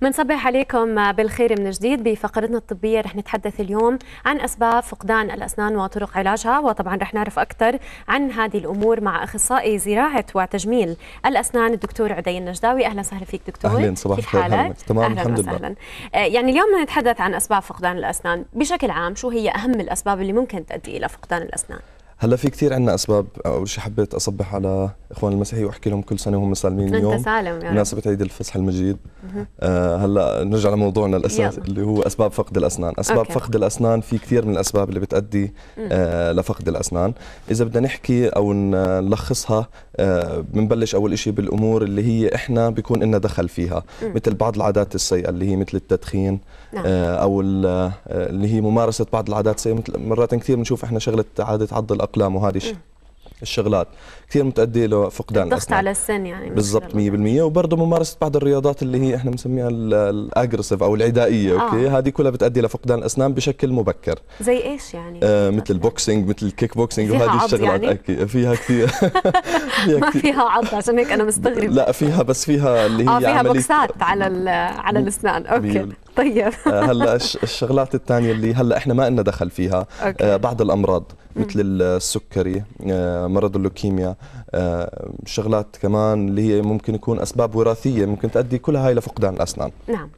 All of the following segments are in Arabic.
منصبح عليكم بالخير من جديد بفقرتنا الطبية رح نتحدث اليوم عن أسباب فقدان الأسنان وطرق علاجها وطبعا رح نعرف أكثر عن هذه الأمور مع أخصائي زراعة وتجميل الأسنان الدكتور عدي النجداوي أهلا وسهلا فيك دكتور أهلا صباح الخير تمام الحمد لله أهلا. يعني اليوم نتحدث عن أسباب فقدان الأسنان بشكل عام شو هي أهم الأسباب اللي ممكن تؤدي إلى فقدان الأسنان؟ هلا في كثير عندنا اسباب اول شيء حبيت اصبح على اخوان المسيحي واحكي لهم كل سنه وهم سالمين اليوم سالم يعني. مناسبه عيد الفصح المجيد آه هلا نرجع لموضوعنا الاساسي اللي هو اسباب فقد الاسنان اسباب أوكي. فقد الاسنان في كثير من الاسباب اللي بتؤدي آه لفقد الاسنان اذا بدنا نحكي او نلخصها بنبلش آه اول شيء بالامور اللي هي احنا بيكون لنا دخل فيها مم. مثل بعض العادات السيئه اللي هي مثل التدخين نعم. آه او آه، اللي هي ممارسه بعض العادات السيئه مثل مرات كثير بنشوف احنا شغله عاده عض الاقلام وهذه الشغلات كثير متأدية لفقدان الضغط على السن يعني بالضبط 100% وبرضه ممارسة بعض الرياضات اللي هي احنا بنسميها الاجريسيف او العدائية آه. اوكي هذه كلها بتأدي لفقدان الاسنان بشكل مبكر زي ايش يعني آه مثل البوكسينج مثل الكيك بوكسينج وهذه الشغلات يعني؟ أكي فيها كثير ما فيها عض عشان هيك انا مستغرب لا فيها بس فيها اللي هي آه فيها بوكسات على على الاسنان اوكي طيب آه، هلا الشغلات الثانيه اللي هلا احنا ما لنا دخل فيها آه، أوكي. بعض الامراض مثل السكري آه، مرض اللوكيميا شغلات كمان اللي هي ممكن يكون اسباب وراثيه ممكن تؤدي كل هاي لفقدان الاسنان نعم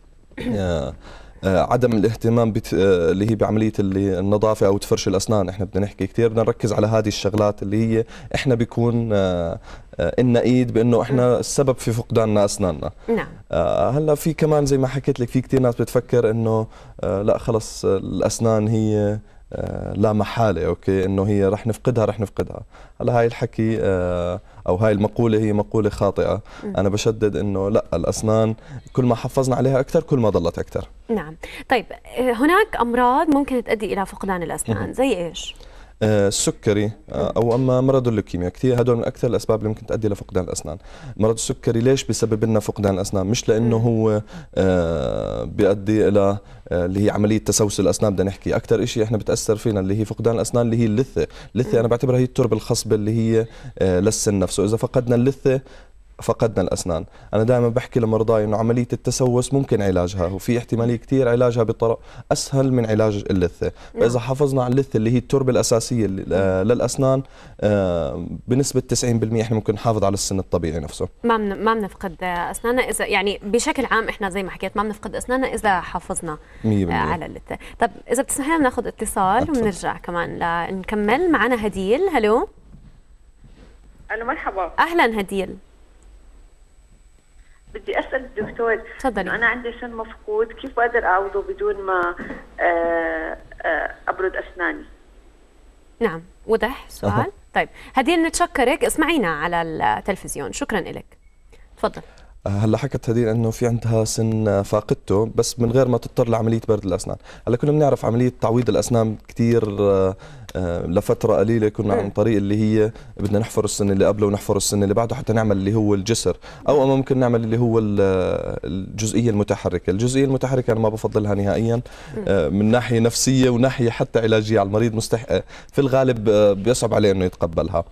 آه، عدم الاهتمام بت... آه، اللي هي بعمليه اللي النظافه او تفرش الاسنان احنا بدنا نحكي كثير بدنا نركز على هذه الشغلات اللي هي احنا بيكون آه، إن ايد بانه احنا السبب في فقداننا اسناننا نعم هلا في كمان زي ما حكيت لك في كثير ناس بتفكر انه لا خلص الاسنان هي آه، لا محاله اوكي انه هي رح نفقدها رح نفقدها هلا هاي الحكي آه، او هاي المقوله هي مقوله خاطئه انا بشدد انه لا الاسنان كل ما حفظنا عليها اكثر كل ما ضلت اكثر نعم طيب آه، هناك امراض ممكن تؤدي الى فقدان الاسنان زي ايش السكري آه، آه، او اما مرض اللوكيميا كثير هدول من اكثر الاسباب اللي ممكن تؤدي لفقدان الاسنان مرض السكري ليش بيسبب لنا فقدان الاسنان مش لانه هو آه، بيؤدي الى اللي هي عمليه تسوس الاسنان بدنا نحكي اكثر شيء احنا بتاثر فينا اللي هي فقدان الاسنان اللي هي اللثه اللثه انا بعتبرها هي التربه الخصبه اللي هي للسن نفسه اذا فقدنا اللثه فقدنا الأسنان أنا دائما بحكي لمرضاي أنه عملية التسوس ممكن علاجها وفي احتمالية كثير علاجها بطرق أسهل من علاج اللثة نعم. فإذا حافظنا على اللثة اللي هي التربة الأساسية آه، نعم. للأسنان آه، بنسبة 90% إحنا ممكن نحافظ على السن الطبيعي نفسه ما من ما بنفقد أسناننا إذا يعني بشكل عام إحنا زي ما حكيت ما بنفقد أسناننا إذا حافظنا آه، على اللثة طب إذا بتسمح لنا ناخذ اتصال وبنرجع كمان لنكمل معنا هديل هلو الو مرحبا اهلا هديل بدي اسال الدكتور تفضلي انا عندي سن مفقود كيف بقدر اعوضه بدون ما آه، آه، ابرد اسناني نعم وضح السؤال طيب هديل نتشكرك اسمعينا على التلفزيون شكرا لك تفضل آه، هلا حكت هدير انه في عندها سن آه، فاقدته بس من غير ما تضطر لعمليه برد الاسنان هلا كنا بنعرف عمليه تعويض الاسنان كثير آه، لفتره قليله كنا عن طريق اللي هي بدنا نحفر السن اللي قبله ونحفر السن اللي بعده حتى نعمل اللي هو الجسر او ممكن نعمل اللي هو الجزئيه المتحركه الجزئيه المتحركه انا ما بفضلها نهائيا من ناحيه نفسيه وناحيه حتى علاجيه على المريض مستحق في الغالب بيصعب عليه انه يتقبلها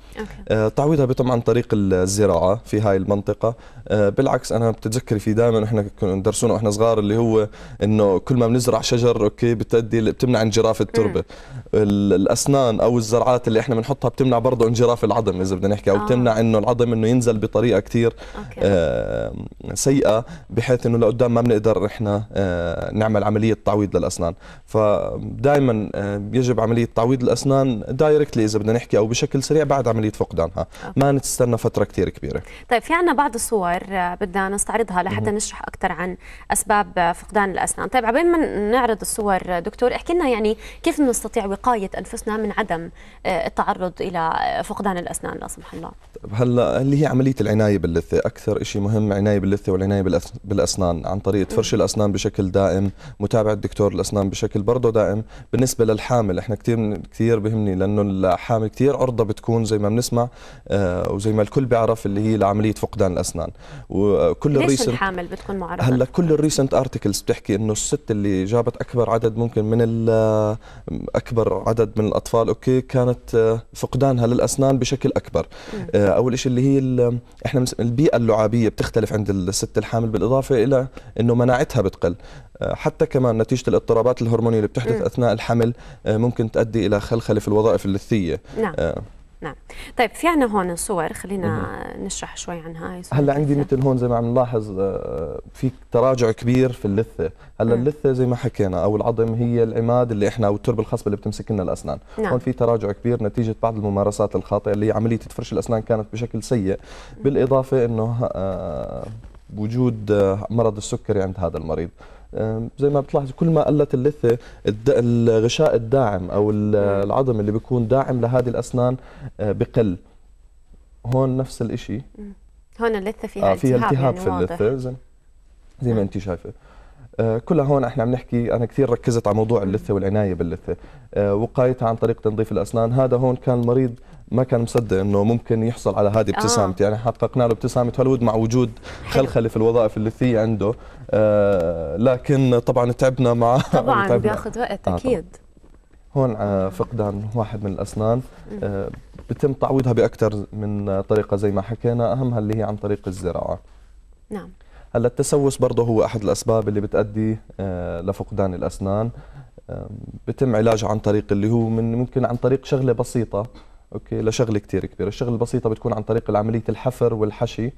تعويضها بيتم عن طريق الزراعه في هاي المنطقه بالعكس بالعكس انا بتتذكري في دائما احنا كنا ندرسونه واحنا صغار اللي هو انه كل ما بنزرع شجر اوكي بتؤدي بتمنع انجراف التربه الاسنان او الزرعات اللي احنا بنحطها بتمنع برضه انجراف العظم اذا بدنا نحكي او آه. بتمنع انه العظم انه ينزل بطريقه كثير آه سيئه بحيث انه لقدام ما بنقدر احنا آه نعمل عمليه تعويض للاسنان فدائما آه يجب عمليه تعويض الاسنان دايركتلي اذا بدنا نحكي او بشكل سريع بعد عمليه فقدانها ما نستنى فتره كثير كبيره طيب في عندنا بعض الصور آه، بدنا نستعرضها لحتى نشرح اكثر عن اسباب فقدان الاسنان طيب عبين ما نعرض الصور دكتور احكي لنا يعني كيف نستطيع وقايه انفسنا من عدم آه، التعرض الى آه، فقدان الاسنان لا سمح الله طيب، هلا اللي هي عمليه العنايه باللثه اكثر شيء مهم عنايه باللثه والعنايه بالاسنان عن طريق فرش الاسنان بشكل دائم متابعه دكتور الاسنان بشكل برضه دائم بالنسبه للحامل احنا كثير كثير بهمني لانه الحامل كثير عرضه بتكون زي ما بنسمع آه، وزي ما الكل بيعرف اللي هي لعمليه فقدان الاسنان و كل الريسنت الحامل بتكون معرضه هلا كل الريسنت ارتكلز بتحكي انه الست اللي جابت اكبر عدد ممكن من اكبر عدد من الاطفال اوكي كانت آه، فقدانها للاسنان بشكل اكبر آه، اول شيء اللي هي احنا البيئه اللعابيه بتختلف عند الست الحامل بالاضافه الى انه مناعتها بتقل آه، حتى كمان نتيجه الاضطرابات الهرمونيه اللي بتحدث م. اثناء الحمل ممكن تؤدي الى خلخله في الوظائف اللثيه نعم. نعم طيب في عنا هون صور خلينا نشرح شوي عن هاي هلا عندي مثل هون زي ما عم نلاحظ آه، في تراجع كبير في اللثه هلا اللثه زي ما حكينا او العظم هي العماد اللي احنا او التربه الخصبه اللي بتمسك لنا الاسنان نعم. هون في تراجع كبير نتيجه بعض الممارسات الخاطئه اللي عمليه تفرش الاسنان كانت بشكل سيء بالاضافه انه آه، وجود آه، مرض السكري عند هذا المريض زي ما بتلاحظ كل ما قلت اللثه الغشاء الداعم او نعم. العظم اللي بيكون داعم لهذه الاسنان أه، بقل هون نفس الشيء هون اللثه فيها آه فيها التهاب, التهاب يعني في اللثه زي, زي ما نعم. انت شايفه آه كلها هون احنا عم نحكي انا كثير ركزت على موضوع اللثه والعنايه باللثه آه وقايتها عن طريق تنظيف الاسنان هذا هون كان المريض ما كان مصدق انه ممكن يحصل على هذه ابتسامتي آه. يعني حققنا له ابتسامه هوليوود مع وجود خلخله في الوظائف اللثيه عنده آه، لكن طبعا تعبنا مع طبعا بياخذ وقت آه، اكيد هون آه، فقدان واحد من الاسنان بتم تعويضها باكثر من طريقه زي ما حكينا اهمها اللي هي عن طريق الزراعه نعم هلا التسوس برضه هو احد الاسباب اللي بتؤدي لفقدان الاسنان بتم علاجه عن طريق اللي هو من ممكن عن طريق شغله بسيطه اوكي لشغله كثير كبيره الشغله البسيطه بتكون عن طريق عمليه الحفر والحشي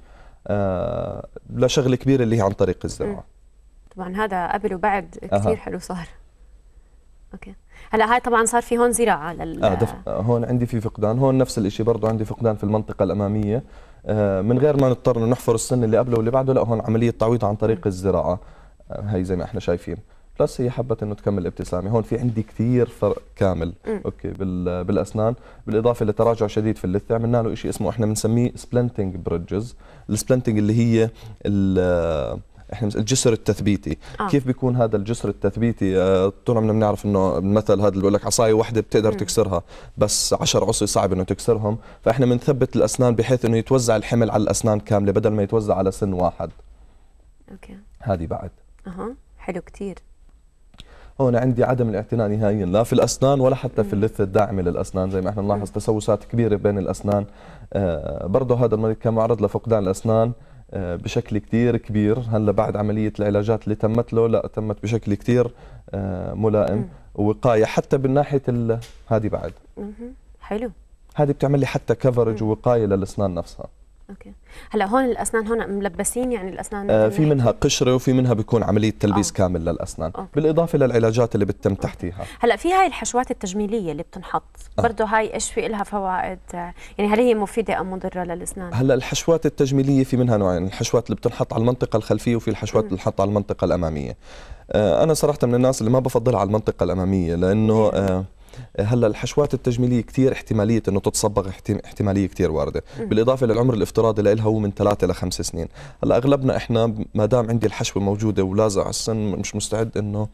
آه، لشغله كبيره اللي هي عن طريق الزراعه طبعا هذا قبل وبعد كثير أه. حلو صار اوكي هلا هاي طبعا صار في هون زراعه لل آه دف... هون عندي في فقدان هون نفس الشيء برضه عندي فقدان في المنطقه الاماميه آه من غير ما نضطر نحفر السن اللي قبله واللي بعده لا هون عمليه تعويض عن طريق الزراعه آه هي زي ما احنا شايفين بلس هي حبت انه تكمل ابتسامه هون في عندي كثير فرق كامل م. اوكي بالاسنان بالاضافه لتراجع شديد في اللثه عملنا له شيء اسمه احنا بنسميه سبلنتنج بريدجز السبلنتنج اللي هي احنا الجسر التثبيتي آه. كيف بيكون هذا الجسر التثبيتي آه، طول عمرنا بنعرف انه المثل هذا اللي بقول لك عصايه واحده بتقدر م. تكسرها بس 10 عصي صعب انه تكسرهم فاحنا بنثبت الاسنان بحيث انه يتوزع الحمل على الاسنان كامله بدل ما يتوزع على سن واحد اوكي هذه بعد اها حلو كثير هون عندي عدم الاعتناء نهائيا لا في الاسنان ولا حتى في اللثه الداعمه للاسنان زي ما احنا بنلاحظ تسوسات كبيره بين الاسنان آه، برضه هذا المريض كان معرض لفقدان الاسنان آه، بشكل كثير كبير هلا بعد عمليه العلاجات اللي تمت له لا تمت بشكل كثير آه، ملائم ووقايه حتى بالناحيه هذه بعد حلو هذه بتعمل لي حتى كفرج ووقايه للاسنان نفسها اوكي هلا هون الاسنان هون ملبسين يعني الاسنان آه في منها قشره وفي منها بيكون عمليه تلبيس آه. كامل للاسنان أوكي. بالاضافه للعلاجات اللي بتتم تحتيها هلا في هاي الحشوات التجميليه اللي بتنحط آه. برضه هاي ايش في لها فوائد يعني هل هي مفيده ام مضره للاسنان هلا الحشوات التجميليه في منها نوعين الحشوات اللي بتنحط على المنطقه الخلفيه وفي الحشوات اللي بتنحط على المنطقه الاماميه آه انا صراحه من الناس اللي ما بفضلها على المنطقه الاماميه لانه آه هلا الحشوات التجميليه كثير احتماليه انه تتصبغ احتماليه كثير وارده بالاضافه للعمر الافتراضي لها هو من ثلاثه لخمس سنين هلا اغلبنا احنا ما دام عندي الحشوه موجوده ولازع على السن مش مستعد انه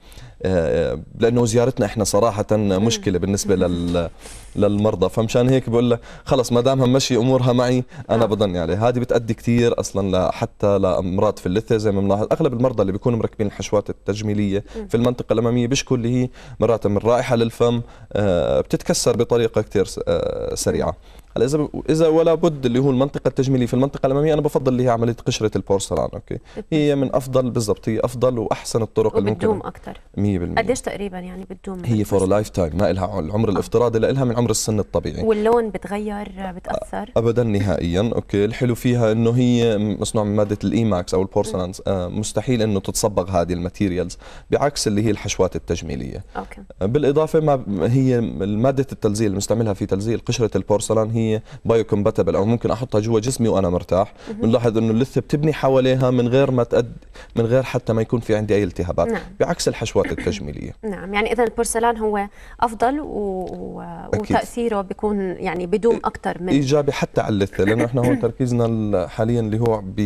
آه، آه، لانه زيارتنا احنا صراحه مشكله بالنسبه لل للمرضى فمشان هيك بقول لك خلص ما دامها مشي امورها معي انا آه. بضلني عليه هذه بتادي كثير اصلا حتى لامراض في اللثه زي ما بنلاحظ اغلب المرضى اللي بيكونوا مركبين الحشوات التجميليه م. في المنطقه الاماميه بيشكوا اللي هي مرات من رائحه للفم آه، بتتكسر بطريقه كثير آه، سريعه هلا اذا اذا ولا بد اللي هو المنطقه التجميليه في المنطقه الاماميه انا بفضل اللي هي عمليه قشره البورسلان اوكي هي من افضل بالضبط هي افضل واحسن الطرق اللي ممكن اكثر 100% قديش تقريبا يعني بتدوم هي فور لايف تايم ما لها العمر آه. الافتراضي لها من عمر السن الطبيعي واللون بتغير بتاثر ابدا نهائيا اوكي الحلو فيها انه هي مصنوعه من ماده الايماكس او البورسلانز آه، مستحيل انه تتصبغ هذه الماتيريالز بعكس اللي هي الحشوات التجميليه اوكي آه، بالاضافه ما هي ماده التلزيق اللي بنستعملها في تلزيق قشره البورسلان هي هي بايو كومباتبل او ممكن احطها جوا جسمي وانا مرتاح بنلاحظ انه اللثه بتبني حواليها من غير ما تأد من غير حتى ما يكون في عندي اي التهابات نعم. بعكس الحشوات التجميليه نعم يعني اذا البورسلان هو افضل و... وتاثيره بيكون يعني بدوم اكثر من ايجابي حتى على اللثه لانه احنا هون تركيزنا حاليا اللي هو ب...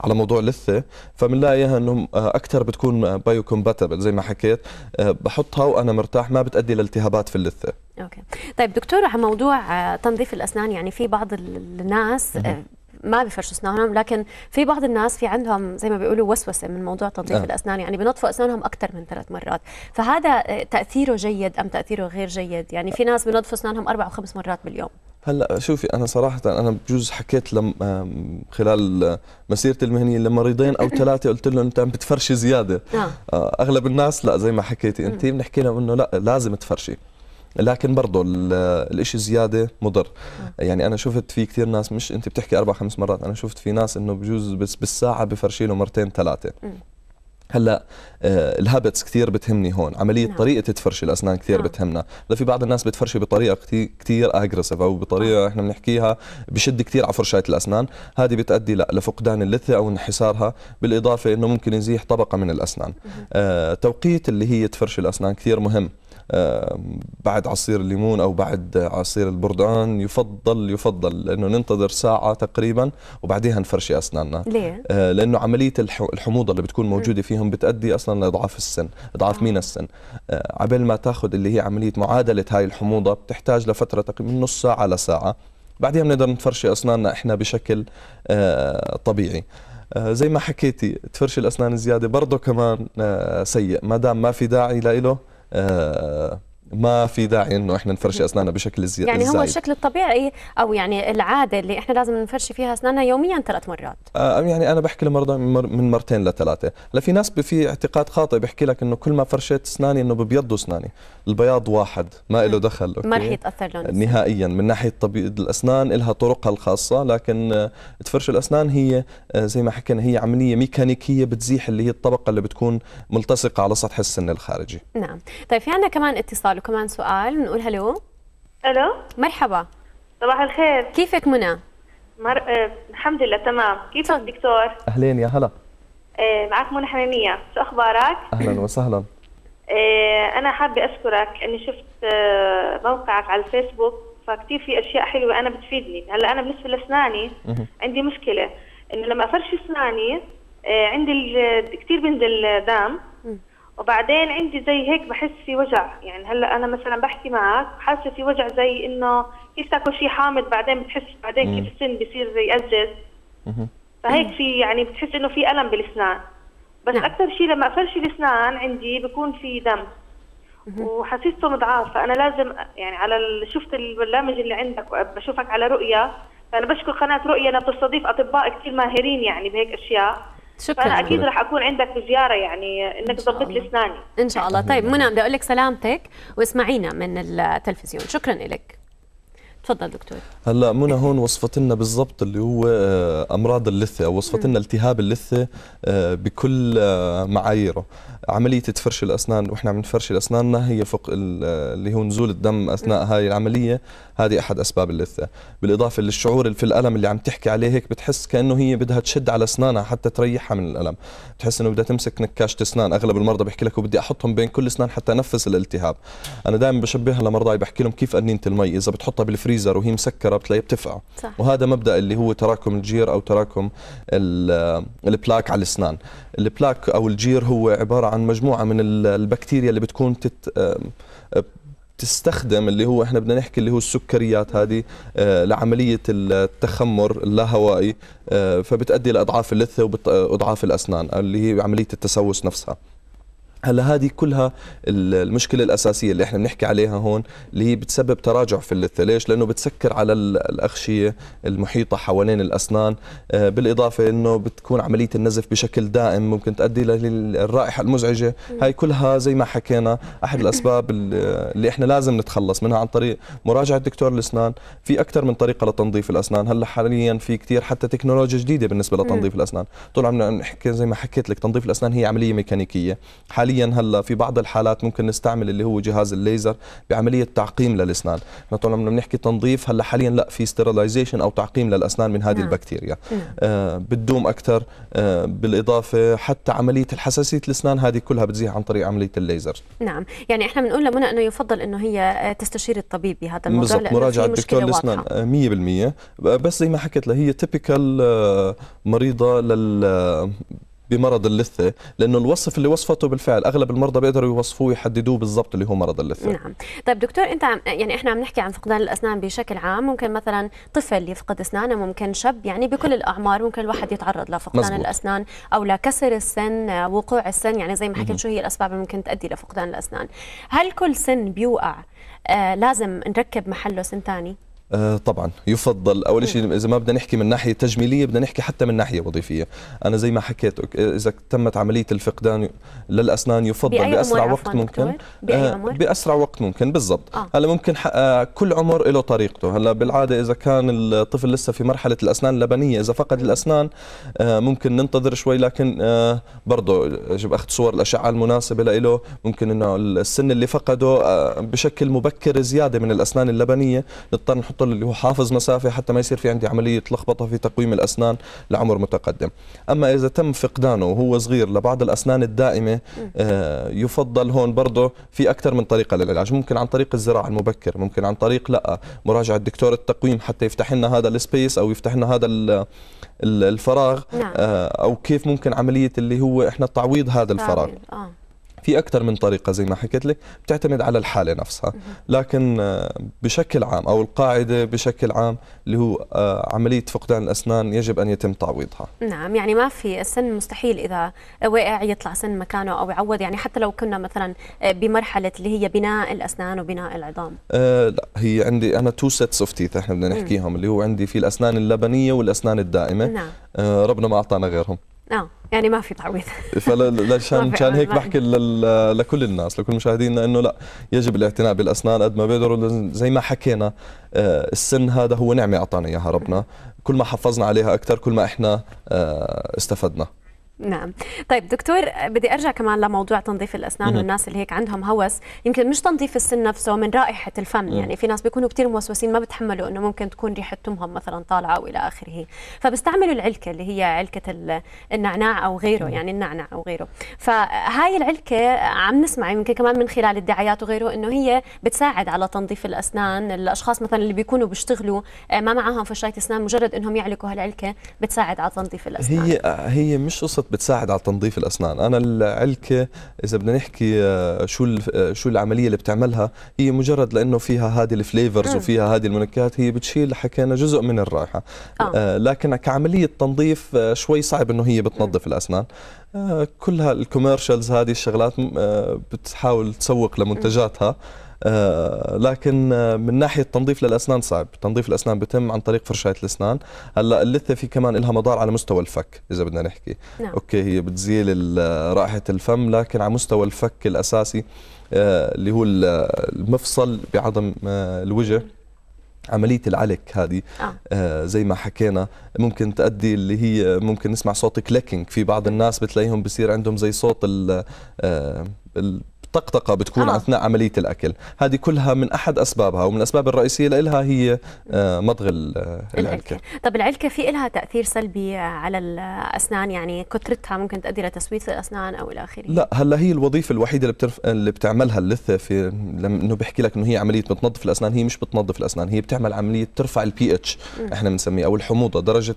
على موضوع اللثه فبنلاقيها انه آه، اكثر بتكون بايو آه، كومباتبل زي ما حكيت آه، بحطها وانا مرتاح ما بتؤدي لالتهابات في اللثه اوكي طيب دكتور على موضوع تنظيف الاسنان يعني في بعض الناس ما بفرشوا اسنانهم لكن في بعض الناس في عندهم زي ما بيقولوا وسوسه من موضوع تنظيف آه. الاسنان يعني بنظفوا اسنانهم اكثر من ثلاث مرات فهذا تاثيره جيد ام تاثيره غير جيد يعني في ناس بنظفوا اسنانهم اربع وخمس مرات باليوم هلا شوفي انا صراحه انا بجوز حكيت لما خلال مسيرتي المهنيه لمريضين او ثلاثه قلت لهم انت عم بتفرشي زياده آه. آه، اغلب الناس لا زي ما حكيتي انت بنحكي لهم انه لا لازم تفرشي لكن برضه الإشي زيادة مضر نعم. يعني أنا شفت في كثير ناس مش أنت بتحكي أربع خمس مرات أنا شفت في ناس إنه بجوز بس بالساعة بفرشي له مرتين ثلاثة هلا آه، الهابتس كثير بتهمني هون عمليه نعم. طريقه تفرشي الاسنان كثير نعم. بتهمنا في بعض الناس بتفرشي بطريقه كثير اجريسيف او بطريقه نعم. احنا بنحكيها بشد كثير على فرشاه الاسنان هذه بتؤدي لفقدان اللثه او انحسارها بالاضافه انه ممكن يزيح طبقه من الاسنان آه توقيت اللي هي تفرشي الاسنان كثير مهم بعد عصير الليمون او بعد عصير البردان يفضل يفضل انه ننتظر ساعه تقريبا وبعديها نفرشي اسناننا ليه؟ آه، لانه عمليه الحموضه اللي بتكون موجوده فيهم بتؤدي اصلا لاضعاف السن اضعاف مين آه. السن قبل آه، ما تاخذ اللي هي عمليه معادله هاي الحموضه بتحتاج لفتره تقريبا من نص ساعه لساعه بعدها بنقدر نفرشي اسناننا احنا بشكل طبيعي زي ما حكيتي تفرشي الاسنان زياده برضه كمان سيء ما دام ما في داعي له uh, ما في داعي انه احنا نفرشي اسناننا بشكل زي يعني هو الشكل الطبيعي او يعني العاده اللي احنا لازم نفرشي فيها اسناننا يوميا ثلاث مرات آه يعني انا بحكي لمرضى من مرتين لثلاثه هلا في ناس في اعتقاد خاطئ بحكي لك انه كل ما فرشيت اسناني انه ببيضوا اسناني البياض واحد ما له دخل ما رح يتاثر لون نهائيا من ناحيه طبيب الاسنان لها طرقها الخاصه لكن آه، تفرش الاسنان هي آه، زي ما حكينا هي عمليه ميكانيكيه بتزيح اللي هي الطبقه اللي بتكون ملتصقه على سطح السن الخارجي نعم طيب في عندنا كمان اتصال اتصال وكمان سؤال بنقول هلو الو مرحبا صباح الخير كيفك منى؟ مر... آه، الحمد لله تمام كيفك دكتور؟ اهلين يا هلا آه، معك منى حميميه شو اخبارك؟ اهلا وسهلا آه، انا حابة اشكرك اني شفت موقعك على الفيسبوك فكتير في اشياء حلوة انا بتفيدني هلا انا بالنسبة لاسناني عندي مشكلة انه لما افرش اسناني عندي كثير بنزل دم وبعدين عندي زي هيك بحس في وجع يعني هلا انا مثلا بحكي معك حاسه في وجع زي انه كيف تاكل شيء حامض بعدين بتحس بعدين كيف السن بصير زي ازز فهيك في يعني بتحس انه في الم بالاسنان بس نعم. اكثر شيء لما افرشي الاسنان عندي بكون في دم وحسيته مضاعف فانا لازم يعني على شفت البرنامج اللي عندك بشوفك على رؤيه فانا بشكر قناه رؤيه انها بتستضيف اطباء كثير ماهرين يعني بهيك اشياء شكرا فانا اكيد رح اكون عندك بزياره يعني انك تظبط لي اسناني ان شاء الله طيب منى بدي اقول لك سلامتك واسمعينا من التلفزيون شكرا لك تفضل دكتور هلا منى هون وصفت لنا بالضبط اللي هو آه، امراض اللثه او وصفت لنا التهاب اللثه آه، بكل آه، معاييره عمليه تفرش الاسنان واحنا عم نفرش اسناننا هي فوق اللي هو نزول الدم اثناء هاي العمليه هذه احد اسباب اللثه بالاضافه للشعور في الالم اللي عم تحكي عليه هيك بتحس كانه هي بدها تشد على اسنانها حتى تريحها من الالم بتحس انه بدها تمسك نكاشه اسنان اغلب المرضى بيحكي لك وبدي احطهم بين كل اسنان حتى انفس الالتهاب انا دائما بشبهها لمرضاي بحكي لهم كيف قنينه المي اذا بتحطها بالفري الفريزر وهي مسكره بتلاقيها بتفقع صح. وهذا مبدا اللي هو تراكم الجير او تراكم البلاك على الاسنان البلاك او الجير هو عباره عن مجموعه من البكتيريا اللي بتكون تت تستخدم اللي هو احنا بدنا نحكي اللي هو السكريات هذه آه، لعمليه التخمر اللاهوائي آه، فبتؤدي لاضعاف اللثه واضعاف آه، الاسنان اللي هي عمليه التسوس نفسها هلا هذه كلها المشكلة الأساسية اللي احنا بنحكي عليها هون اللي هي بتسبب تراجع في اللثة، ليش؟ لأنه بتسكر على الأغشية المحيطة حوالين الأسنان، آه، بالإضافة إنه بتكون عملية النزف بشكل دائم ممكن تؤدي للرائحة المزعجة، هاي كلها زي ما حكينا أحد الأسباب اللي احنا لازم نتخلص منها عن طريق مراجعة دكتور الأسنان، في أكثر من طريقة لتنظيف الأسنان، هلا حاليا في كثير حتى تكنولوجيا جديدة بالنسبة لتنظيف الأسنان، طول عم نحكي زي ما حكيت لك تنظيف الأسنان هي عملية ميكانيكية، حاليا حاليا هلا في بعض الحالات ممكن نستعمل اللي هو جهاز الليزر بعمليه تعقيم للاسنان احنا طول عمرنا بنحكي تنظيف هلا حاليا لا في ستيرلايزيشن او تعقيم للاسنان من هذه نعم. البكتيريا نعم. آه بتدوم اكثر آه بالاضافه حتى عمليه الحساسيه الاسنان هذه كلها بتزيح عن طريق عمليه الليزر نعم يعني احنا بنقول لمنى انه يفضل انه هي آه، تستشير الطبيب بهذا الموضوع لانه مراجعه دكتور الاسنان 100% آه، بس زي ما حكيت لها هي تيبيكال آه، مريضه لل بمرض اللثه لانه الوصف اللي وصفته بالفعل اغلب المرضى بيقدروا يوصفوه ويحددوه بالضبط اللي هو مرض اللثه نعم طيب دكتور انت يعني احنا عم نحكي عن فقدان الاسنان بشكل عام ممكن مثلا طفل يفقد اسنانه ممكن شاب يعني بكل الاعمار ممكن الواحد يتعرض لفقدان مزبوط. الاسنان او لكسر السن وقوع السن يعني زي ما حكيت شو هي الاسباب اللي ممكن تؤدي لفقدان الاسنان هل كل سن بيوقع آه لازم نركب محله سن ثاني آه، طبعا يفضل اول شيء اذا ما بدنا نحكي من ناحيه تجميليه بدنا نحكي حتى من ناحيه وظيفيه انا زي ما حكيت آه، اذا تمت عمليه الفقدان للاسنان يفضل باسرع وقت ممكن بأي عمر؟ آه، باسرع وقت ممكن بالضبط آه. هلا ممكن كل عمر له طريقته هلا بالعاده اذا كان الطفل لسه في مرحله الاسنان اللبنيه اذا فقد الاسنان ممكن ننتظر شوي لكن برضه يجب اخذ صور الاشعه المناسبه له ممكن انه السن اللي فقده بشكل مبكر زياده من الاسنان اللبنيه نضطر نحط احطه اللي هو حافظ مسافه حتى ما يصير في عندي عمليه لخبطه في تقويم الاسنان لعمر متقدم اما اذا تم فقدانه وهو صغير لبعض الاسنان الدائمه آه، يفضل هون برضه في اكثر من طريقه للعلاج ممكن عن طريق الزراعه المبكر ممكن عن طريق لا مراجعه دكتور التقويم حتى يفتح لنا هذا السبيس او يفتح لنا هذا الفراغ نعم. آه، او كيف ممكن عمليه اللي هو احنا تعويض هذا الفراغ آه. في اكثر من طريقه زي ما حكيت لك بتعتمد على الحاله نفسها لكن آه، بشكل عام او القاعده بشكل عام اللي هو آه، عمليه فقدان الاسنان يجب ان يتم تعويضها نعم يعني ما في السن مستحيل اذا وقع يطلع سن مكانه او يعوض يعني حتى لو كنا مثلا آه، بمرحله اللي هي بناء الاسنان وبناء العظام أه لا هي عندي انا تو سيتس اوف تيث احنا بدنا نحكيهم اللي هو عندي في الاسنان اللبنيه والاسنان الدائمه نعم. أه ربنا ما اعطانا غيرهم اه يعني ما في تعويض فلشان كان هيك بحكي لكل الناس لكل مشاهدينا انه لا يجب الاعتناء بالاسنان قد ما بيقدروا زي ما حكينا آه، السن هذا هو نعمه اعطانا اياها ربنا كل ما حفظنا عليها اكثر كل ما احنا آه، استفدنا نعم طيب دكتور بدي ارجع كمان لموضوع تنظيف الاسنان والناس اللي هيك عندهم هوس يمكن مش تنظيف السن نفسه من رائحه الفم يعني في ناس بيكونوا كثير موسوسين ما بتحملوا انه ممكن تكون ريحه تمهم مثلا طالعه والى اخره فبستعملوا العلكه اللي هي علكه النعناع او غيره يعني النعناع او غيره فهاي العلكه عم نسمع يمكن كمان من خلال الدعايات وغيره انه هي بتساعد على تنظيف الاسنان الاشخاص مثلا اللي بيكونوا بيشتغلوا آه، ما معهم فشاية اسنان مجرد انهم يعلكوا هالعلكه بتساعد على تنظيف الاسنان هي هي مش قصه بتساعد على تنظيف الاسنان انا العلكه اذا بدنا نحكي آه، شو آه، شو العمليه اللي بتعملها هي مجرد لانه فيها هذه الفليفرز وفيها هذه المنكهات هي بتشيل حكينا جزء من الرائحه آه. آه، لكن كعمليه تنظيف شوي صعب انه هي بتنظف الاسنان كلها الكوميرشلز هذه الشغلات بتحاول تسوق لمنتجاتها آه، لكن آه، من ناحيه تنظيف للاسنان صعب تنظيف الاسنان بتم عن طريق فرشاه الاسنان هلا اللثه في كمان لها مضار على مستوى الفك اذا بدنا نحكي نعم. اوكي هي بتزيل آه، رائحه الفم لكن على مستوى الفك الاساسي اللي هو المفصل بعظم الوجه عملية العلك هذه آه. آه زي ما حكينا ممكن تؤدي اللي هي ممكن نسمع صوت كليكينج في بعض الناس بتلاقيهم بصير عندهم زي صوت ال آه ال طقطقه بتكون آه. اثناء عمليه الاكل هذه كلها من احد اسبابها ومن الاسباب الرئيسيه لها هي آه، مضغ آه، العلكه, العلكة. طب العلكه في لها تاثير سلبي آه، على الاسنان يعني كثرتها ممكن تؤدي الى الاسنان او الى اخره لا هلا هي الوظيفه الوحيده اللي, بترف... اللي بتعملها اللثه في انه بحكي لك انه هي عمليه بتنظف الاسنان هي مش بتنظف الاسنان هي بتعمل عمليه بترفع البي اتش احنا بنسميه او الحموضه درجه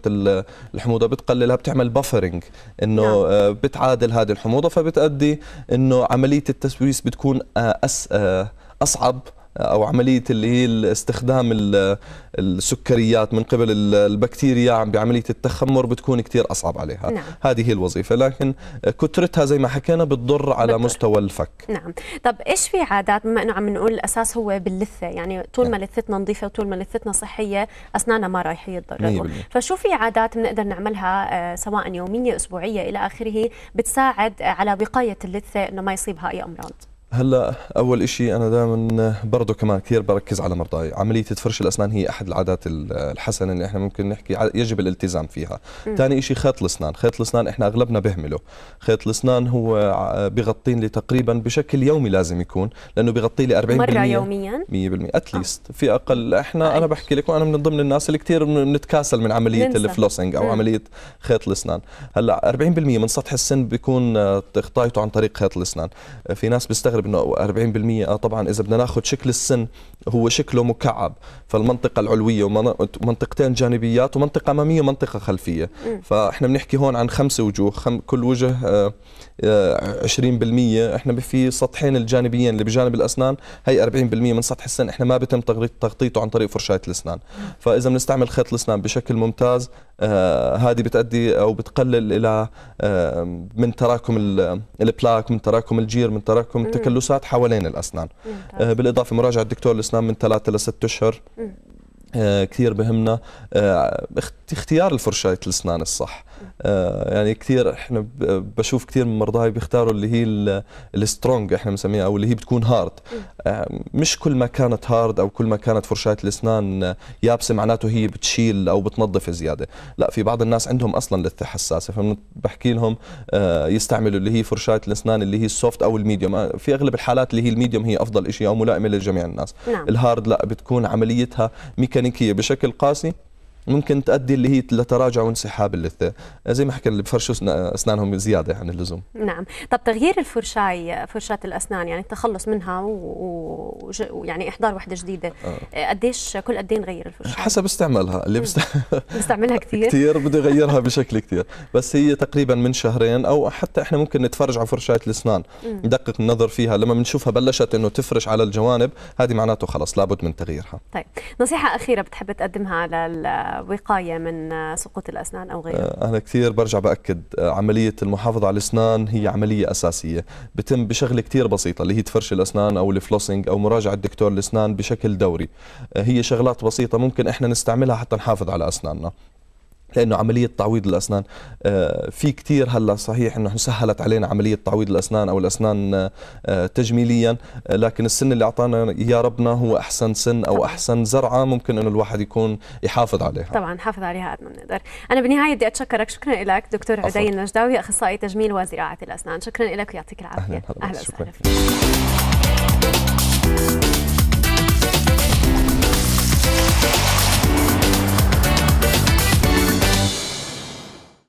الحموضه بتقللها بتعمل بفرنج انه نعم. بتعادل هذه الحموضه فبتؤدي انه عمليه التسويس التدريس بتكون آه، أس آه، أصعب او عمليه اللي هي استخدام السكريات من قبل البكتيريا بعمليه التخمر بتكون كثير اصعب عليها نعم. هذه هي الوظيفه لكن كثرتها زي ما حكينا بتضر على بضر. مستوى الفك نعم طب ايش في عادات بما انه عم نقول الاساس هو باللثه يعني طول نعم. ما لثتنا نظيفه وطول ما لثتنا صحيه اسناننا ما رايح يتضرروا فشو في عادات بنقدر نعملها آه، سواء يوميه اسبوعيه الى اخره بتساعد على وقايه اللثه انه ما يصيبها اي امراض هلا اول شيء انا دائما برضه كمان كثير بركز على مرضاي عمليه فرش الاسنان هي احد العادات الحسنه اللي احنا ممكن نحكي يجب الالتزام فيها ثاني شيء خيط الاسنان خيط الاسنان احنا اغلبنا بهمله خيط الاسنان هو بغطين لي تقريبا بشكل يومي لازم يكون لانه بغطي لي 40% مره يوميا 100% اتليست آه. في اقل احنا طيب. انا بحكي لك وانا من ضمن الناس اللي كثير بنتكاسل من عمليه الفلوسنج او عمليه خيط الاسنان هلا 40% من سطح السن بيكون آه، تغطيته عن طريق خيط الاسنان آه، في ناس بيستخدم مستغرب انه 40% اه طبعا اذا بدنا ناخذ شكل السن هو شكله مكعب فالمنطقه العلويه ومنطقتين جانبيات ومنطقه اماميه ومنطقه خلفيه فاحنا بنحكي هون عن خمسه وجوه خم كل وجه 20% آه، آه، احنا في سطحين الجانبيين اللي بجانب الاسنان هي 40% من سطح السن احنا ما بيتم تغطيته عن طريق فرشاه الاسنان فاذا بنستعمل خيط الاسنان بشكل ممتاز آه، هذه بتؤدي او بتقلل الى من تراكم البلاك من تراكم الجير من تراكم تكلسات حوالين الاسنان آه، بالاضافه مراجعه دكتور الاسنان من ثلاثه لست اشهر آه، كثير بهمنا اختيار الفرشاة الاسنان الصح آه، يعني كثير احنا بشوف كثير من مرضاي بيختاروا اللي هي السترونج احنا بنسميها او اللي هي بتكون هارد آه، مش كل ما كانت هارد او كل ما كانت فرشاه الاسنان يابسه معناته هي بتشيل او بتنظف زياده لا في بعض الناس عندهم اصلا لثه حساسه فبحكي لهم آه، يستعملوا اللي هي فرشاه الاسنان اللي هي السوفت او الميديوم في اغلب الحالات اللي هي الميديوم هي افضل شيء او ملائمه لجميع الناس نعم. الهارد لا بتكون عمليتها ميكانيكيه بشكل قاسي ممكن تؤدي اللي هي لتراجع وانسحاب اللثه آه، زي ما حكى اللي بفرشوا آه، اسنانهم زياده عن يعني اللزوم نعم طب تغيير الفرشاي آه، فرشاه الاسنان يعني التخلص منها ويعني و... يعني احضار وحده جديده آه. قديش كل قد ايه نغير الفرشاه حسب استعمالها اللي بست... بستعملها كثير كثير بده يغيرها بشكل كثير بس هي تقريبا من شهرين او حتى احنا ممكن نتفرج على فرشاه الاسنان ندقق النظر فيها لما بنشوفها بلشت انه تفرش على الجوانب هذه معناته خلص لابد من تغييرها طيب نصيحه اخيره بتحب تقدمها لل وقايه من سقوط الاسنان او غيره؟ انا كثير برجع باكد عمليه المحافظه على الاسنان هي عمليه اساسيه، بتم بشغله كثير بسيطه اللي هي تفرش الاسنان او الفلوسنج او مراجعه دكتور الاسنان بشكل دوري. هي شغلات بسيطه ممكن احنا نستعملها حتى نحافظ على اسناننا. لانه عمليه تعويض الاسنان آه، في كثير هلا صحيح انه سهلت علينا عمليه تعويض الاسنان او الاسنان آه، آه، تجميليا لكن السن اللي اعطانا يا ربنا هو احسن سن او طبعا. احسن زرعه ممكن انه الواحد يكون يحافظ عليها طبعا نحافظ عليها قد ما بنقدر انا بالنهايه بدي اتشكرك شكرا لك دكتور عدي النجداوي اخصائي تجميل وزراعه الاسنان شكرا لك ويعطيك العافيه اهلا, أهلا وسهلا